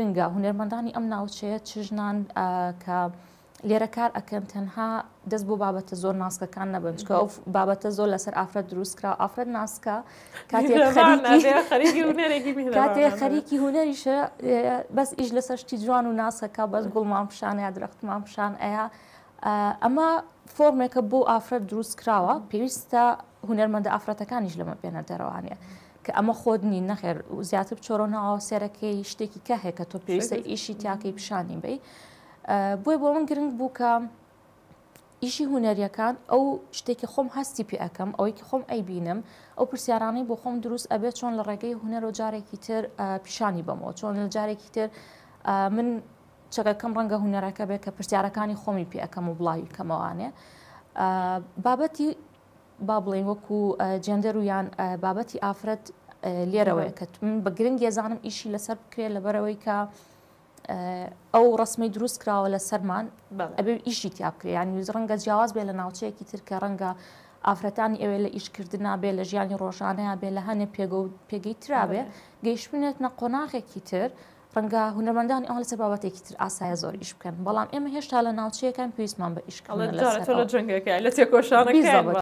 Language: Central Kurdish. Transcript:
بنگە هوەرمەندانی ئەم ناوچەیە چژنان کە لێرە کار ئەکەن تەنها دەست بۆ بابەتە زۆر ناسکەکان نەبن چکە ئەو بابەتە زۆر لەسەر ئافرەت دروستکرا ئافرەت ناسکە کاتێ خەریکی هوەریشە بەس ئیش لەسەر شتی جوان و ناسەکە بەس گوڵمان پیششان یا درختمان پیششان ئەیە ئەمە فۆرمێکە بۆ ئافرەت دروست کراوە پێویستە هوەرمەندە ئافرەتەکانیش لەمە بێنە دەرەوانە. کە ئەمە خۆدنی نەخێر زیاتر بچۆڕۆنا ئاوسێرەکەی شتێکی کە هەیە کە تۆ پێویستە ئیشی تیاکەی پیشانی بی بۆی بۆ من گرنگ بوو کە ئیشی هوەریەکان ئەو شتێکی خۆم هەستی پێ ئەەکەم ئەوەیکی خۆم ئەیبینم ئەو پرسیارانەی بۆ خۆم دروست ئەبێت چۆن لە ڕێگەی هوەرۆ جارێکی تر پیشانی بەمەوە چۆن لە جارێکی تر من چەکەکەم ڕەنگە هوەرەکە بێت کە پرسیارەکانی خۆمی پێ ئەەکەم و بڵاوی کەمەوانێ بابەتی با بڵێن وەکو جندەر و یان بابەتی ئافرەت لێرەوەی کە من بە گرنگ ێزانم ئیشی لەسەر بکرێت لەبەرەوەی کە ئەو ڕسمی دروست کراوە لە سەرمان ئەبێ ئیشی تیاکرێ یانی ڕەنگە جیاواز بێ لە ناوچەیەکی ترکە ڕەنگە ئافرەتانی ئەوێ لە ئیشکردنا بێ لە ژیانی ڕۆژانەیە بێ لە هەنێ پێگەی ترابێ گەیشتێتە قۆناغێکی تر ڕەنگە هوەرمەندانی ئەو لەسەر بابەتێکی تر ئاسایە زۆر ئیش بکەن بەڵام ئێمە هێشتا لە ناوچەیەکان پێویستمان بە ئیشکڵ لە جنگەکە لە تێکۆشانەکە